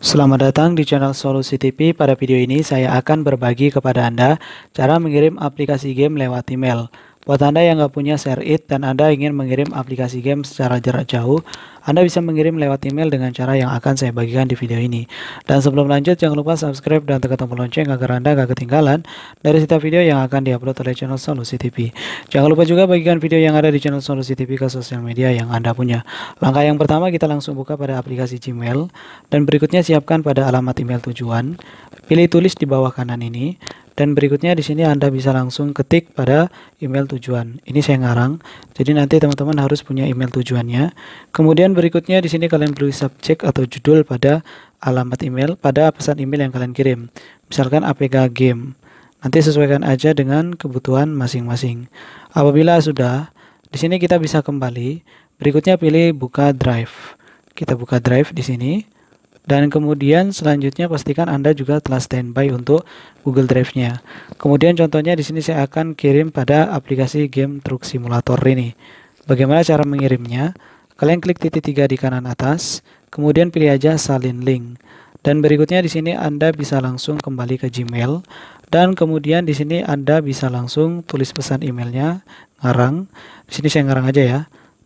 Selamat datang di channel Solusi TV. Pada video ini saya akan berbagi kepada Anda cara mengirim aplikasi game lewat email. Buat Anda yang nggak punya share it dan Anda ingin mengirim aplikasi game secara jarak jauh, Anda bisa mengirim lewat email dengan cara yang akan saya bagikan di video ini. Dan sebelum lanjut, jangan lupa subscribe dan tekan tombol lonceng agar Anda nggak ketinggalan dari setiap video yang akan diupload oleh channel Solusi TV. Jangan lupa juga bagikan video yang ada di channel Solusi TV ke sosial media yang Anda punya. Langkah yang pertama, kita langsung buka pada aplikasi Gmail, dan berikutnya siapkan pada alamat email tujuan. Pilih tulis di bawah kanan ini, dan berikutnya di sini Anda bisa langsung ketik pada email tujuan. Ini saya ngarang. Jadi nanti teman-teman harus punya email tujuannya. Kemudian berikutnya di sini kalian beri subjek atau judul pada alamat email pada pesan email yang kalian kirim. Misalkan APK game. Nanti sesuaikan aja dengan kebutuhan masing-masing. Apabila sudah, di sini kita bisa kembali. Berikutnya pilih buka drive. Kita buka drive di sini. Dan kemudian selanjutnya pastikan Anda juga telah standby untuk Google Drive-nya. Kemudian contohnya di sini saya akan kirim pada aplikasi game Truck Simulator ini. Bagaimana cara mengirimnya? Kalian klik titik tiga di kanan atas, kemudian pilih aja salin link. Dan berikutnya di sini Anda bisa langsung kembali ke Gmail dan kemudian di sini Anda bisa langsung tulis pesan emailnya ngarang. Di sini saya ngarang aja ya.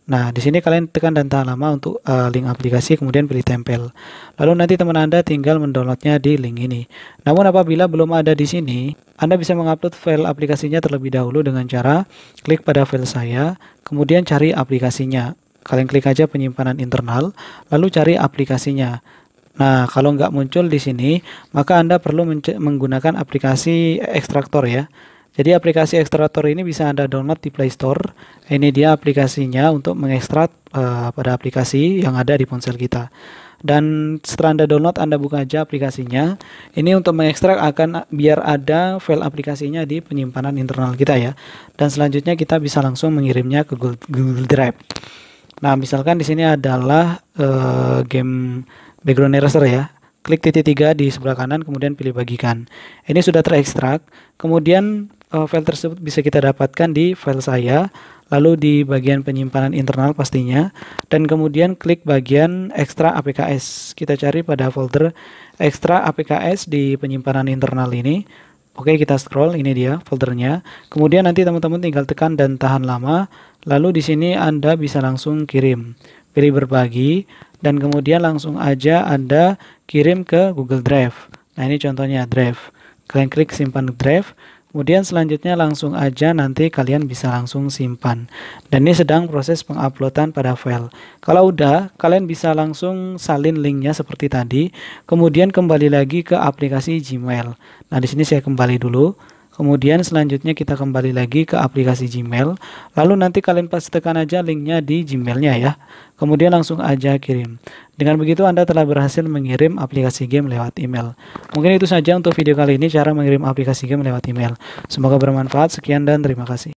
Nah, di sini kalian tekan dan tahan lama untuk uh, link aplikasi, kemudian pilih tempel. Lalu nanti teman Anda tinggal mendownloadnya di link ini. Namun apabila belum ada di sini, Anda bisa mengupload file aplikasinya terlebih dahulu dengan cara klik pada file saya, kemudian cari aplikasinya. Kalian klik aja penyimpanan internal, lalu cari aplikasinya. Nah, kalau nggak muncul di sini, maka Anda perlu menggunakan aplikasi ekstraktor ya. Jadi aplikasi ekstraktor ini bisa Anda download di Play Store. Ini dia aplikasinya untuk mengekstrak uh, pada aplikasi yang ada di ponsel kita. Dan setelah Anda download, Anda buka aja aplikasinya. Ini untuk mengekstrak akan biar ada file aplikasinya di penyimpanan internal kita ya. Dan selanjutnya kita bisa langsung mengirimnya ke Google, Drive. Nah, misalkan di sini adalah uh, game background eraser ya klik titik tiga di sebelah kanan kemudian pilih bagikan ini sudah terekstrak kemudian uh, file tersebut bisa kita dapatkan di file saya lalu di bagian penyimpanan internal pastinya dan kemudian klik bagian ekstra apks kita cari pada folder ekstra apks di penyimpanan internal ini Oke kita scroll ini dia foldernya kemudian nanti teman-teman tinggal tekan dan tahan lama lalu di sini anda bisa langsung kirim pilih berbagi dan kemudian langsung aja anda kirim ke Google Drive nah ini contohnya Drive kalian klik simpan Drive Kemudian selanjutnya langsung aja nanti kalian bisa langsung simpan. Dan ini sedang proses penguploadan pada file. Kalau udah, kalian bisa langsung salin linknya seperti tadi. Kemudian kembali lagi ke aplikasi Gmail. Nah, di sini saya kembali dulu. Kemudian selanjutnya kita kembali lagi ke aplikasi Gmail. Lalu nanti kalian tekan aja linknya di Gmailnya ya. Kemudian langsung aja kirim. Dengan begitu Anda telah berhasil mengirim aplikasi game lewat email. Mungkin itu saja untuk video kali ini cara mengirim aplikasi game lewat email. Semoga bermanfaat. Sekian dan terima kasih.